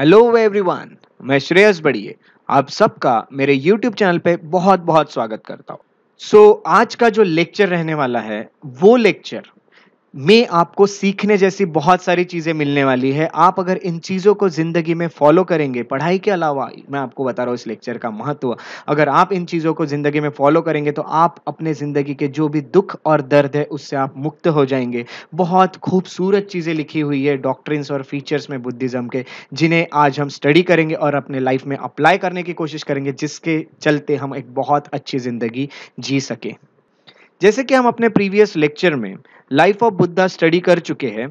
Hello everyone मैं श्रेयस बड़िए आप सबका मेरे यूट्यूब चैनल पे बहुत बहुत स्वागत करता हूँ सो so, आज का जो लेक्चर रहने वाला है वो लेक्चर में आपको सीखने जैसी बहुत सारी चीज़ें मिलने वाली है आप अगर इन चीज़ों को ज़िंदगी में फॉलो करेंगे पढ़ाई के अलावा मैं आपको बता रहा हूँ इस लेक्चर का महत्व अगर आप इन चीज़ों को ज़िंदगी में फॉलो करेंगे तो आप अपने ज़िंदगी के जो भी दुख और दर्द है उससे आप मुक्त हो जाएंगे बहुत खूबसूरत चीज़ें लिखी हुई है डॉक्टर और फीचर्स में बुद्धिज़्म के जिन्हें आज हम स्टडी करेंगे और अपने लाइफ में अप्लाई करने की कोशिश करेंगे जिसके चलते हम एक बहुत अच्छी ज़िंदगी जी सकें जैसे कि हम अपने प्रीवियस लेक्चर में लाइफ ऑफ बुद्धा स्टडी कर चुके हैं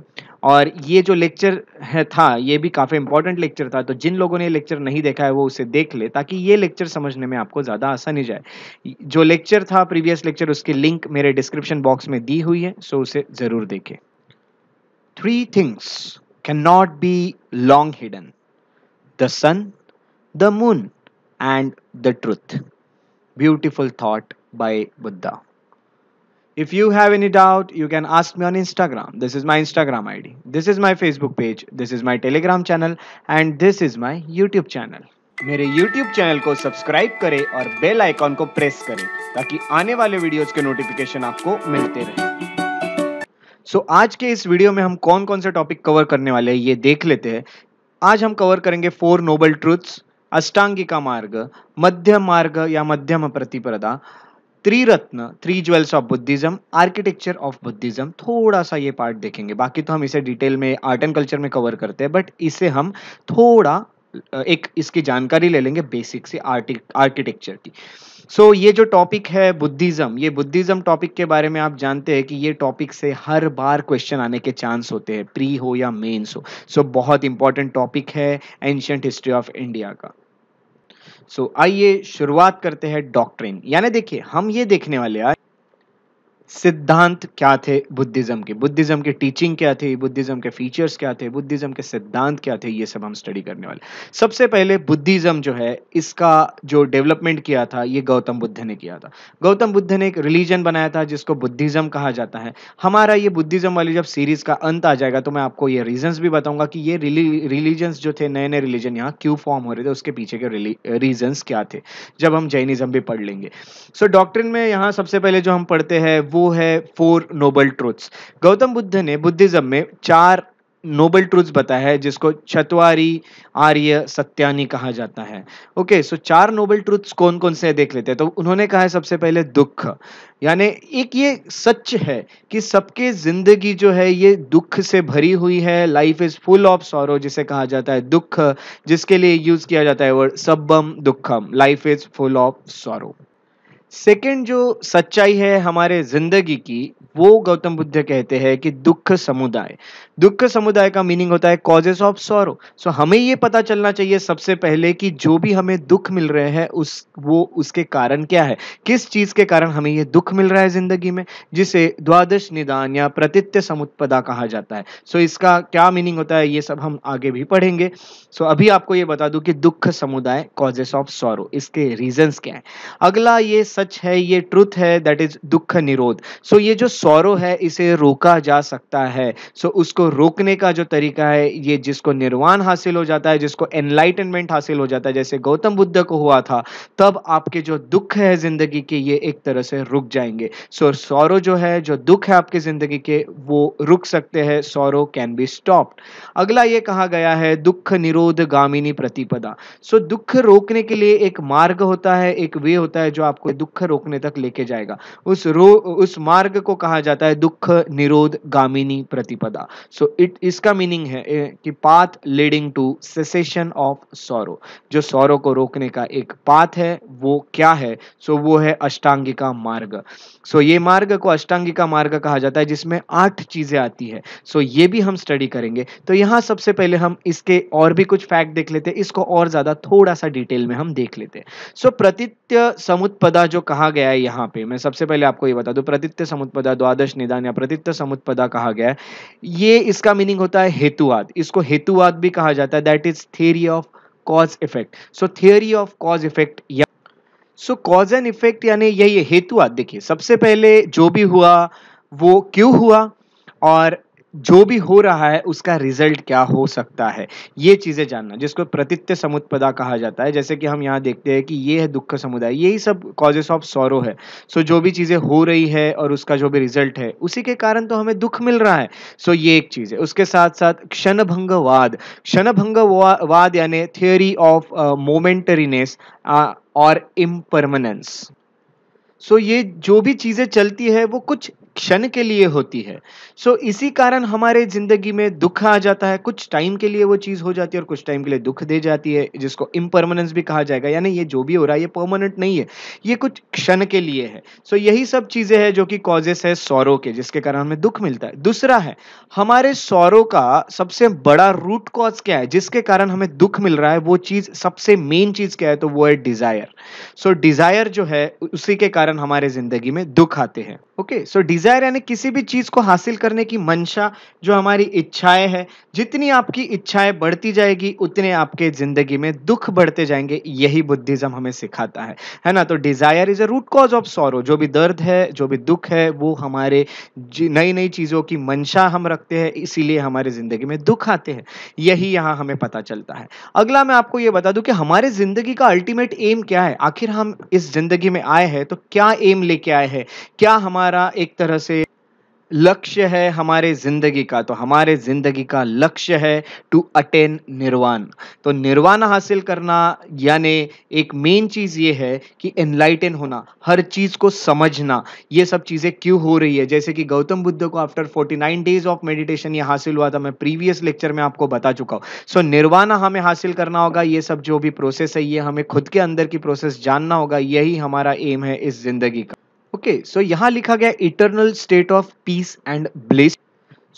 और ये जो लेक्चर है था ये भी काफ़ी इंपॉर्टेंट लेक्चर था तो जिन लोगों ने लेक्चर नहीं देखा है वो उसे देख ले ताकि ये लेक्चर समझने में आपको ज़्यादा आसानी जाए जो लेक्चर था प्रीवियस लेक्चर उसकी लिंक मेरे डिस्क्रिप्शन बॉक्स में दी हुई है सो उसे ज़रूर देखें three things can not be long hidden the sun the moon and the truth beautiful thought by Buddha If you have any doubt, you can ask me on Instagram. This is my Instagram ID. This is my Facebook page. This is my Telegram channel. And this is my YouTube channel. मेरे YouTube channel को subscribe करें और bell icon को press करें ताकि आने वाले videos के नोटिफिकेशन आपको मिलते रहे सो so, आज के इस वीडियो में हम कौन कौन से टॉपिक कवर करने वाले हैं ये देख लेते हैं आज हम कवर करेंगे फोर नोबल ट्रूथ्स अष्टांगिका मार्ग मध्यम मार्ग या मध्यम प्रतिपदा त्रिरत्न three jewels of Buddhism architecture of Buddhism थोड़ा सा ये पार्ट देखेंगे बाकी तो हम इसे डिटेल में आर्ट एंड कल्चर में कवर करते हैं बट इसे हम थोड़ा एक इसकी जानकारी ले लेंगे बेसिक से आर्किटेक्चर की सो so, ये जो टॉपिक है बुद्धिज्म ये बुद्धिज्म टॉपिक के बारे में आप जानते हैं कि ये टॉपिक से हर बार क्वेश्चन आने के चांस होते हैं प्री हो या मेंस हो सो so, बहुत इंपॉर्टेंट टॉपिक है एंशंट हिस्ट्री ऑफ इंडिया का सो so, आइए शुरुआत करते हैं डॉक्ट्रिन यानी देखिए हम ये देखने वाले हैं सिद्धांत क्या थे बुद्धिज्म के बुद्धिज्म के टीचिंग क्या थी बुद्धिज्म के फीचर्स क्या थे बुद्धिज्म के सिद्धांत क्या थे ये सब हम स्टडी करने वाले सबसे पहले बुद्धिज्म जो है इसका जो डेवलपमेंट किया था ये गौतम बुद्ध ने किया था गौतम बुद्ध ने एक रिलीजन बनाया था जिसको बुद्धिज्म कहा जाता है हमारा ये बुद्धिज्म वाली जब सीरीज का अंत आ जाएगा तो मैं आपको ये रीजन भी बताऊंगा कि ये रिलीजन जो थे नए नए रिलीजन यहाँ क्यों फॉर्म हो रहे थे उसके पीछे के रीजन क्या थे जब हम जैनिज्म भी पढ़ लेंगे सो so, डॉक्ट्रिन में यहाँ सबसे पहले जो हम पढ़ते हैं वो वो है four noble truths Gautam Buddha ने बुद्धिज्म में चार नोबल ट्रूथ्स बताया है जिसको छतवारी आर्य सत्यानी कहा जाता है ओके सो चार नोबल ट्रूथ्स कौन कौन से देख लेते हैं तो उन्होंने कहा है सबसे पहले दुख यानी एक ये सच है कि सबके जिंदगी जो है ये दुख से भरी हुई है life is full of sorrow जिसे कहा जाता है दुख जिसके लिए यूज किया जाता है वर्ड सबम दुखम life is full of sorrow second जो सच्चाई है हमारे जिंदगी की वो गौतम बुद्ध कहते हैं कि दुख समुदाय दुख समुदाय का मीनिंग होता है कॉजेस ऑफ सोरो सो हमें ये पता चलना चाहिए सबसे पहले कि जो भी हमें दुख मिल रहे हैं उस वो उसके कारण क्या है किस चीज के कारण हमें ये दुख मिल रहा है जिंदगी में जिसे द्वादश निदान या प्रतित्य समुत्पदा कहा जाता है सो so, इसका क्या मीनिंग होता है ये सब हम आगे भी पढ़ेंगे सो so, अभी आपको ये बता दूं कि दुख समुदाय कॉजेस ऑफ सोरो इसके रीजंस क्या है अगला ये सच है ये ट्रुथ है दैट इज दुख निरोध सो so, ये जो सोरो है इसे रोका जा सकता है सो so, उसको रोकने का जो तरीका है ये जिसको निर्वाण हासिल हो जाता है जिसको एनलाइटनमेंट हासिल हो जाता है जैसे गौतम बुद्ध को हुआ था तब आपके जो दुख है जिंदगी के ये एक तरह से रुक जाएंगे सो so, सौरव जो है जो दुख है आपके जिंदगी के वो रुक सकते हैं सौरव कैन बी स्टॉप्ड अगला ये कहा गया है दुख निरोध गामिनी प्रतिपदा सो so, दुख रोकने के लिए एक मार्ग होता है एक वे होता है जो आपको दुख रोकने तक लेके जाएगा उस रो उस मार्ग को कहा जाता है दुख निरोध गामिनी प्रतिपदा सो इट इसका मीनिंग है कि path leading to cessation of sorrow जो सौरो को रोकने का एक पाथ है वो क्या है सो so, वो है अष्टांगिका मार्ग सो so, ये मार्ग को अष्टांगिका मार्ग कहा जाता है जिसमें आठ चीजें आती है सो so, ये भी हम स्टडी करेंगे तो यहाँ सबसे पहले हम इसके और भी कुछ फैक्ट देख लेते हैं इसको और ज्यादा थोड़ा सा डिटेल में हम देख लेते हैं सो so, प्रतित्य समुत्पदा जो कहा गया है यहाँ पे मैं सबसे पहले आपको ये बता दू प्रतित्य समुत्पदा द्वादश निदान या प्रतित्य समुत्पदा कहा गया है ये इसका मीनिंग होता है हेतुवाद इसको हेतुवाद भी कहा जाता है that is theory of cause effect so theory of cause effect या सो कॉज एंड इफेक्ट यानी यही हेतुवाद देखिए सबसे पहले जो भी हुआ वो क्यों हुआ और जो भी हो रहा है उसका रिजल्ट क्या हो सकता है ये चीज़ें जानना जिसको प्रतित्य समुत्पदा कहा जाता है जैसे कि हम यहाँ देखते हैं कि ये है दुख समुदाय यही सब कॉजेस ऑफ सौरो है सो so, जो भी चीज़ें हो रही है और उसका जो भी रिजल्ट है उसी के कारण तो हमें दुख मिल रहा है सो so, ये एक चीज़ है उसके साथ साथ क्षणभंगवाद क्षणभंगवाद यानी थियोरी ऑफ मोमेंटरीनेस और इम्परमनेंस सो so, ये जो भी चीज़ें चलती है वो कुछ क्षण के लिए होती है सो so, इसी कारण हमारे जिंदगी में दुख आ जाता है कुछ टाइम के लिए वो चीज़ हो जाती है और कुछ टाइम के लिए दुख दे जाती है जिसको इम्परमानेंस भी कहा जाएगा यानी ये जो भी हो रहा है ये परमानेंट नहीं है ये कुछ क्षण के लिए है सो so, यही सब चीज़ें हैं जो कि कॉजेस है सौरों के जिसके कारण हमें दुख मिलता है दूसरा है हमारे सौरों का सबसे बड़ा रूट कॉज क्या है जिसके कारण हमें दुख मिल रहा है वो चीज़ सबसे मेन चीज़ क्या है तो वो है डिज़ायर सो so, डिज़ायर जो है उसी के कारण हमारे ज़िंदगी में दुख आते हैं ओके सो डिजायर यानी किसी भी चीज को हासिल करने की मंशा जो हमारी इच्छाएं हैं जितनी आपकी इच्छाएं बढ़ती जाएगी उतने आपके जिंदगी में दुख बढ़ते जाएंगे यही बुद्धिज्म हमें सिखाता है है ना तो desire is a root cause of sorrow जो भी दर्द है जो भी दुख है वो हमारे नई नई चीजों की मंशा हम रखते हैं इसीलिए हमारे जिंदगी में दुख आते हैं यही यहाँ हमें पता चलता है अगला मैं आपको ये बता दूं कि हमारे जिंदगी का अल्टीमेट एम क्या है आखिर हम इस जिंदगी में आए हैं तो क्या एम लेके आए हैं क्या हमारे हमारा एक तरह से लक्ष्य है हमारे जिंदगी का तो हमारे जिंदगी का लक्ष्य है टू अटेन निर्वाण तो निर्वाण हासिल करना यानी एक मेन चीज़ ये है कि एनलाइटन होना हर चीज़ को समझना ये सब चीज़ें क्यों हो रही है जैसे कि गौतम बुद्ध को आफ्टर 49 डेज ऑफ मेडिटेशन ये हासिल हुआ था मैं प्रीवियस लेक्चर में आपको बता चुका हूँ सो so, निर्वाण हमें हासिल करना होगा ये सब जो भी प्रोसेस है ये हमें खुद के अंदर की प्रोसेस जानना होगा यही हमारा एम है इस जिंदगी का ओके सो यहां लिखा गया eternal state of peace and bliss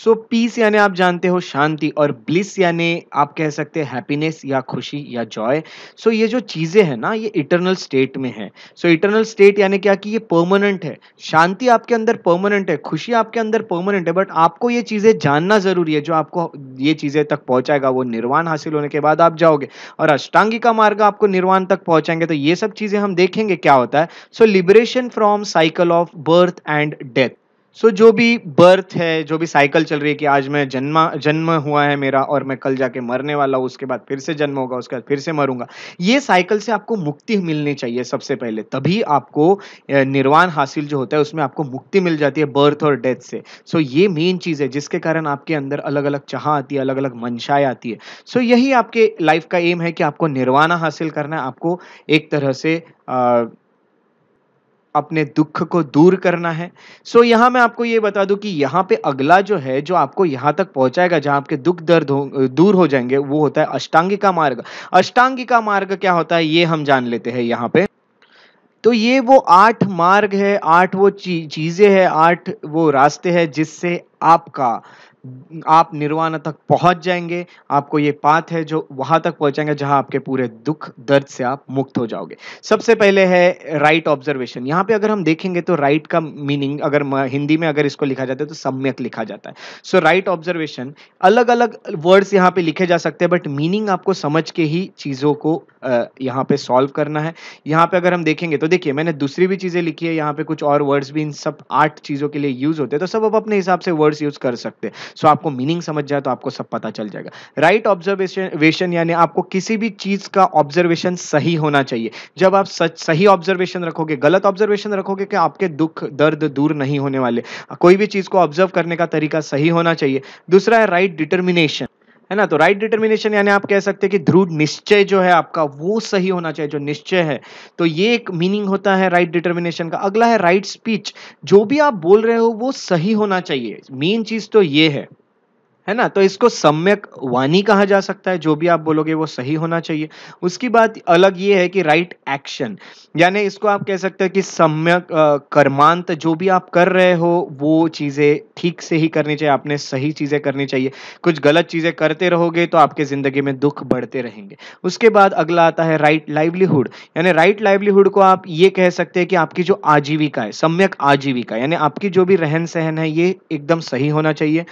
so peace यानी आप जानते हो शांति और ब्लिस यानी आप कह सकते हैं हैप्पीनेस या खुशी या जॉय सो so, ये जो चीज़ें हैं ना ये इटरनल स्टेट में है सो इटरनल स्टेट यानी क्या कि ये परमानेंट है शांति आपके अंदर परमानेंट है खुशी आपके अंदर परमानेंट है बट आपको ये चीज़ें जानना ज़रूरी है जो आपको ये चीज़ें तक पहुँचाएगा वो निर्वाण हासिल होने के बाद आप जाओगे और अष्टांगी का मार्ग आपको निर्वाण तक पहुँचाएंगे तो ये सब चीज़ें हम देखेंगे क्या होता है so liberation from cycle of birth and death so so, जो भी बर्थ है जो भी साइकिल चल रही है कि आज मैं जन्मा जन्म हुआ है मेरा और मैं कल जाके मरने वाला हूँ उसके बाद फिर से जन्म होगा उसके बाद फिर से मरूंगा ये साइकिल से आपको मुक्ति मिलनी चाहिए सबसे पहले तभी आपको निर्वाण हासिल जो होता है उसमें आपको मुक्ति मिल जाती है बर्थ और डेथ से सो so, ये मेन चीज़ है जिसके कारण आपके अंदर अलग अलग चाह आती है अलग अलग मंशाएँ आती है सो so, यही आपके लाइफ का एम है कि आपको निर्वाणा हासिल करना है आपको एक तरह से आ, अपने दुख को दूर करना है सो so, यहाँ मैं आपको ये बता दूं कि यहाँ पे अगला जो है जो आपको यहाँ तक पहुँचाएगा जहाँ आपके दुख दर्द हो दूर हो जाएंगे वो होता है अष्टांगिका मार्ग अष्टांगिका मार्ग क्या होता है ये हम जान लेते हैं यहाँ पे तो ये वो आठ मार्ग है आठ वो चीज़ें हैं आठ वो रास्ते हैं जिससे आपका आप निर्वाण तक पहुंच जाएंगे आपको ये पाथ है जो वहां तक पहुंचाएंगे जहां आपके पूरे दुख दर्द से आप मुक्त हो जाओगे सबसे पहले है राइट ऑब्जर्वेशन यहाँ पे अगर हम देखेंगे तो राइट का मीनिंग अगर हिंदी में अगर इसको लिखा जाता है तो सम्यक लिखा जाता है सो राइट ऑब्जर्वेशन अलग अलग वर्ड्स यहाँ पे लिखे जा सकते हैं बट मीनिंग आपको समझ के ही चीज़ों को यहाँ पे सॉल्व करना है यहाँ पे अगर हम देखेंगे तो देखिए मैंने दूसरी भी चीज़ें लिखी है यहाँ पे कुछ और वर्ड्स भी इन सब आठ चीज़ों के लिए यूज़ होते हैं तो सब आप अपने हिसाब से वर्ड्स यूज़ कर सकते हैं सो आपको मीनिंग समझ जाए तो आपको सब पता चल जाएगा राइट ऑब्जर्वेशन यानी आपको किसी भी चीज का ऑब्जर्वेशन सही होना चाहिए जब आप सच सही ऑब्जर्वेशन रखोगे गलत ऑब्जर्वेशन रखोगे कि आपके दुख दर्द दूर नहीं होने वाले कोई भी चीज को ऑब्जर्व करने का तरीका सही होना चाहिए दूसरा है राइट डिटर्मिनेशन है ना तो राइट डिटर्मिनेशन यानी आप कह सकते हैं कि ध्रुव निश्चय जो है आपका वो सही होना चाहिए जो निश्चय है तो ये एक मीनिंग होता है राइट डिटर्मिनेशन का अगला है राइट स्पीच जो भी आप बोल रहे हो वो सही होना चाहिए मेन चीज तो ये है है ना तो इसको सम्यक वाणी कहा जा सकता है जो भी आप बोलोगे वो सही होना चाहिए उसकी बात अलग ये है कि राइट एक्शन यानी इसको आप कह सकते हैं कि सम्यक कर्मांत जो भी आप कर रहे हो वो चीज़ें ठीक से ही करनी चाहिए आपने सही चीज़ें करनी चाहिए कुछ गलत चीज़ें करते रहोगे तो आपके ज़िंदगी में दुख बढ़ते रहेंगे उसके बाद अगला आता है राइट लाइवलीहुड यानी राइट लाइवलीहुड को आप ये कह सकते हैं कि आपकी जो आजीविका है सम्यक आजीविका यानी आपकी जो भी रहन सहन है ये एकदम सही होना चाहिए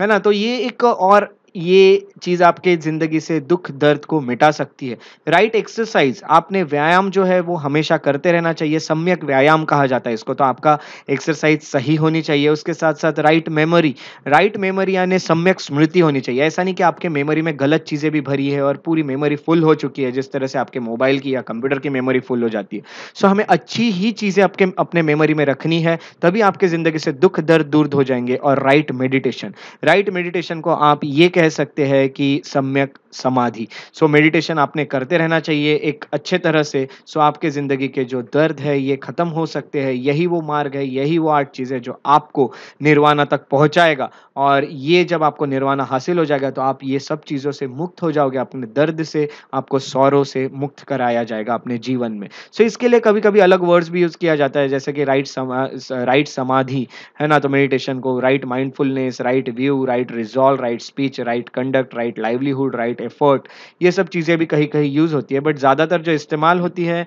है ना तो ये एक और ये चीज़ आपके ज़िंदगी से दुख दर्द को मिटा सकती है राइट right एक्सरसाइज आपने व्यायाम जो है वो हमेशा करते रहना चाहिए सम्यक व्यायाम कहा जाता है इसको तो आपका एक्सरसाइज सही होनी चाहिए उसके साथ साथ राइट मेमोरी राइट मेमोरी यानी सम्यक स्मृति होनी चाहिए ऐसा नहीं कि आपके मेमोरी में गलत चीज़ें भी भरी है और पूरी मेमोरी फुल हो चुकी है जिस तरह से आपके मोबाइल की या कंप्यूटर की मेमोरी फुल हो जाती है सो हमें अच्छी ही चीज़ें आपके अपने मेमोरी में रखनी है तभी आपके ज़िंदगी से दुख दर्द दूर हो जाएंगे और राइट मेडिटेशन राइट मेडिटेशन को आप ये कह सकते हैं कि सम्यक समाधि सो so, मेडिटेशन आपने करते रहना चाहिए एक अच्छे तरह से सो so, आपके ज़िंदगी के जो दर्द है ये ख़त्म हो सकते हैं यही वो मार्ग है यही वो आठ चीज़ें जो आपको निर्वाणा तक पहुंचाएगा और ये जब आपको निर्वाणा हासिल हो जाएगा तो आप ये सब चीज़ों से मुक्त हो जाओगे अपने दर्द से आपको सौरों से मुक्त कराया जाएगा अपने जीवन में सो so, इसके लिए कभी कभी अलग वर्ड्स भी यूज़ किया जाता है जैसे कि राइट समा राइट समाधि है ना तो मेडिटेशन को right mindfulness right view right resolve right speech right conduct right livelihood right effort ये सब चीज़ें भी कहीं कहीं यूज़ होती है बट ज़्यादातर जो इस्तेमाल होती है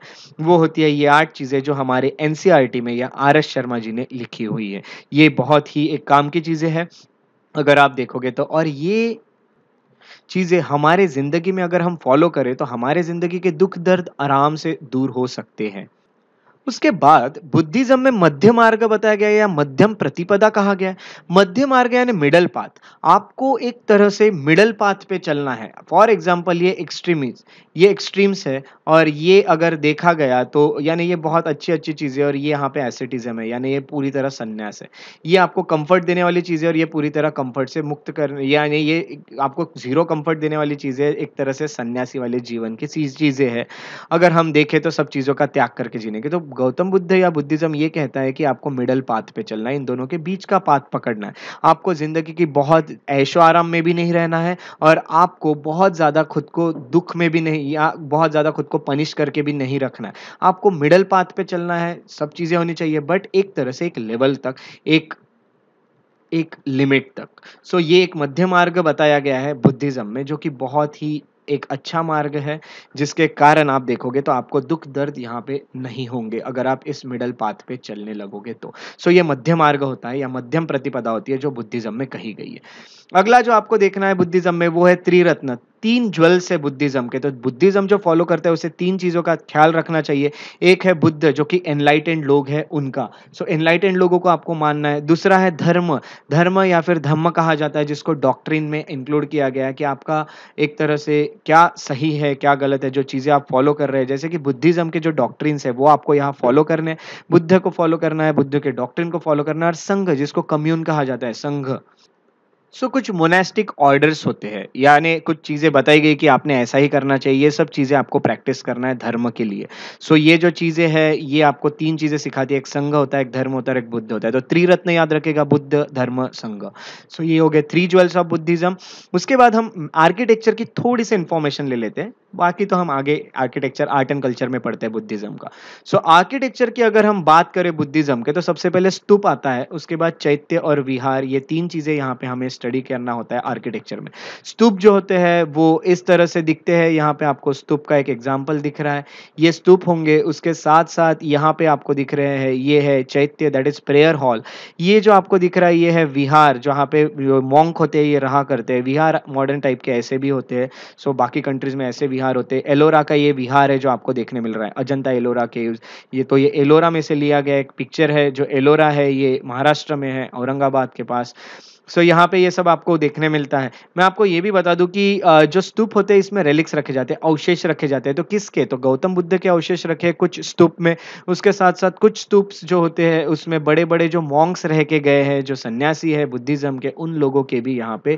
वो होती है ये आठ चीज़ें जो हमारे एन e में या आर एस शर्मा जी ने लिखी हुई है ये बहुत ही एक काम की चीज़ें हैं अगर आप देखोगे तो और ये चीज़ें हमारे ज़िंदगी में अगर हम फॉलो करें तो हमारे ज़िंदगी के दुख दर्द आराम से दूर हो सकते हैं उसके बाद बुद्धिज्म में मध्य मार्ग बताया गया या मध्यम प्रतिपदा कहा गया मध्य मार्ग यानी मिडल पाथ आपको एक तरह से मिडल पाथ पे चलना है फॉर एग्जाम्पल ये एक्सट्रीमिज ये एक्सट्रीम्स है और ये अगर देखा गया तो यानी ये बहुत अच्छी अच्छी चीज़ें और ये यहाँ पे एसेटिज्म है यानी ये पूरी तरह संन्यास है ये आपको कंफर्ट देने वाली चीज़ें और ये पूरी तरह कंफर्ट से मुक्त कर यानी ये आपको जीरो कंफर्ट देने वाली चीज़ें एक तरह से सन्यासी वाले जीवन की चीज़ें है अगर हम देखें तो सब चीज़ों का त्याग करके जीने के तो गौतम बुद्ध या बुद्धिज्म ये कहता है कि आपको मिडल पाथ पे चलना है इन दोनों के बीच का पाथ पकड़ना है आपको ज़िंदगी की बहुत ऐशो आराम में भी नहीं रहना है और आपको बहुत ज़्यादा खुद को दुख में भी नहीं या बहुत ज़्यादा खुद को पनिश करके भी नहीं रखना है आपको मिडल पाथ पे चलना है सब चीज़ें होनी चाहिए बट एक तरह से एक लेवल तक एक एक लिमिट तक सो so, ये एक मध्य मार्ग बताया गया है बुद्धिज्म में जो कि बहुत ही एक अच्छा मार्ग है जिसके कारण आप देखोगे तो आपको दुख दर्द यहाँ पे नहीं होंगे अगर आप इस मिडल पाथ पे चलने लगोगे तो सो ये मध्य मार्ग होता है या मध्यम प्रतिपदा होती है जो बुद्धिज्म में कही गई है अगला जो आपको देखना है बुद्धिज्म में वो है त्रिरत्न तीन ज्वल से बुद्धिज्म के तो बुद्धिज्म जो फॉलो करता है उसे तीन चीज़ों का ख्याल रखना चाहिए एक है बुद्ध जो कि एनलाइटेंड लोग हैं उनका सो एनलाइटेंड लोगों को आपको मानना है दूसरा है धर्म धर्म या फिर धम्म कहा जाता है जिसको डॉक्ट्रिन में इंक्लूड किया गया है कि आपका एक तरह से क्या सही है क्या गलत है जो चीज़ें आप फॉलो कर रहे हैं जैसे कि बुद्धिज्म के जो डॉक्ट्रीन है वो आपको यहाँ फॉलो करने बुद्ध को फॉलो करना है बुद्ध के डॉक्ट्रिन को फॉलो करना है और संघ जिसको कम्यून कहा जाता है संघ सो so, कुछ मोनेस्टिक ऑर्डर्स होते हैं यानी कुछ चीज़ें बताई गई कि आपने ऐसा ही करना चाहिए सब चीज़ें आपको प्रैक्टिस करना है धर्म के लिए सो so, ये जो चीज़ें हैं ये आपको तीन चीज़ें सिखाती है एक संघ होता है एक धर्म होता है एक बुद्ध होता है तो त्रिरत्न याद रखेगा बुद्ध धर्म संघ सो so, ये हो गए थ्री ज्वेल्स ऑफ बुद्धिज्म उसके बाद हम आर्किटेक्चर की थोड़ी सी इन्फॉर्मेशन ले लेते हैं बाकी तो हम आगे आर्किटेक्चर आर्ट एंड कल्चर में पढ़ते हैं बुद्धिज्म का सो so, आर्किटेक्चर की अगर हम बात करें बुद्धिज्म के तो सबसे पहले स्तूप आता है उसके बाद चैत्य और विहार ये तीन चीज़ें यहाँ पे हमें स्टडी करना होता है आर्किटेक्चर में स्तूप जो होते हैं वो इस तरह से दिखते हैं यहाँ पे आपको स्तूप का एक एग्जाम्पल दिख रहा है ये स्तूप होंगे उसके साथ साथ यहाँ पे आपको दिख रहे हैं ये है चैत्य दैट इज प्रेयर हॉल ये जो आपको दिख रहा है ये है विहार जहाँ पे मॉन्क होते हैं ये रहा करते हैं विहार मॉडर्न टाइप के ऐसे भी होते हैं सो बाकी कंट्रीज में ऐसे विहार होते हैं एलोरा का ये विहार है जो आपको देखने मिल रहा है अजंता एलोरा के ये तो ये एलोरा में से लिया गया एक पिक्चर है जो एलोरा है ये महाराष्ट्र में है औरंगाबाद के पास सो so, यहाँ पे ये सब आपको देखने मिलता है मैं आपको ये भी बता दूं कि जो स्तूप होते हैं इसमें रेलिक्स रखे जाते हैं अवशेष रखे जाते हैं तो किसके तो गौतम बुद्ध के अवशेष रखे हैं कुछ स्तूप में उसके साथ साथ कुछ स्तूप जो होते हैं उसमें बड़े बड़े जो मॉन्ग्स रह के गए हैं जो सन्यासी है बुद्धिज्म के उन लोगों के भी यहाँ पे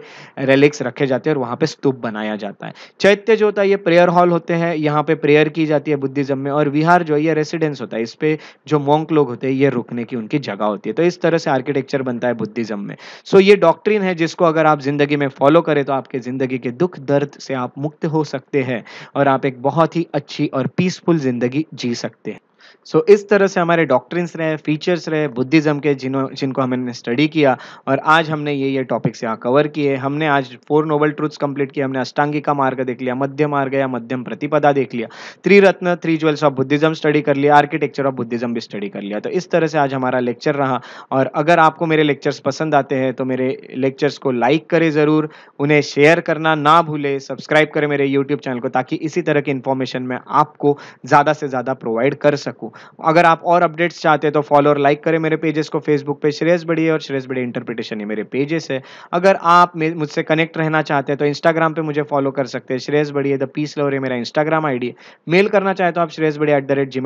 रेलिक्स रखे जाते हैं और वहाँ पे स्तूप बनाया जाता है चैत्य जो होता है ये प्रेयर हॉल होते हैं यहाँ पे प्रेयर की जाती है बुद्धिज्म में और विहार जो है ये रेसिडेंस होता है इस पे जो मॉन्क लोग होते हैं ये रुकने की उनकी जगह होती है तो इस तरह से आर्किटेक्चर बनता है बुद्धिज्म में सो ये डॉक्ट्रिन है जिसको अगर आप ज़िंदगी में फॉलो करें तो आपके ज़िंदगी के दुख दर्द से आप मुक्त हो सकते हैं और आप एक बहुत ही अच्छी और पीसफुल ज़िंदगी जी सकते हैं सो so, इस तरह से हमारे डॉक्ट्रिंस रहे फीचर्स रहे बुद्धिज़्म के जिन्हों जिनको हमने स्टडी किया और आज हमने ये ये टॉपिक्स यहाँ कवर किए हमने आज फोर नोबल ट्रूथ्स कंप्लीट किए हमने अष्टांगिका मार्ग देख लिया मध्य मार्ग या मध्यम प्रतिपदा देख लिया त्रिरत्न three jewels of Buddhism study कर लिया आर्किटेक्चर ऑफ बुद्धिज्म भी स्टडी कर लिया तो इस तरह से आज हमारा लेक्चर रहा और अगर आपको मेरे लेक्चर्स पसंद आते हैं तो मेरे लेक्चर्स को लाइक करें ज़रूर उन्हें शेयर करना ना भूले सब्सक्राइब करें मेरे यूट्यूब चैनल को ताकि इसी तरह की इन्फॉर्मेशन मैं आपको ज़्यादा से ज़्यादा प्रोवाइड कर सकूँ सकूँ अगर आप और अपडेट्स चाहते हैं तो फॉलो और लाइक करें मेरे पेजेस को फेसबुक पे श्रेयस बड़ी और श्रेयस बड़ी इंटरप्रिटेशन ये मेरे पेजेस है अगर आप मुझसे कनेक्ट रहना चाहते हैं तो इंस्टाग्राम पर मुझे फॉलो कर सकते हैं श्रेयस बड़ी द पीस लवर है मेरा इंस्टाग्राम आई मेल करना चाहे तो आप श्रेयस बड़ी एट द रेट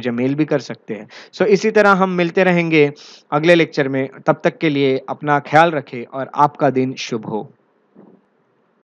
मुझे मेल भी कर सकते हैं सो इसी तरह हम मिलते रहेंगे अगले लेक्चर में तब तक के लिए अपना ख्याल रखें और आपका दिन शुभ हो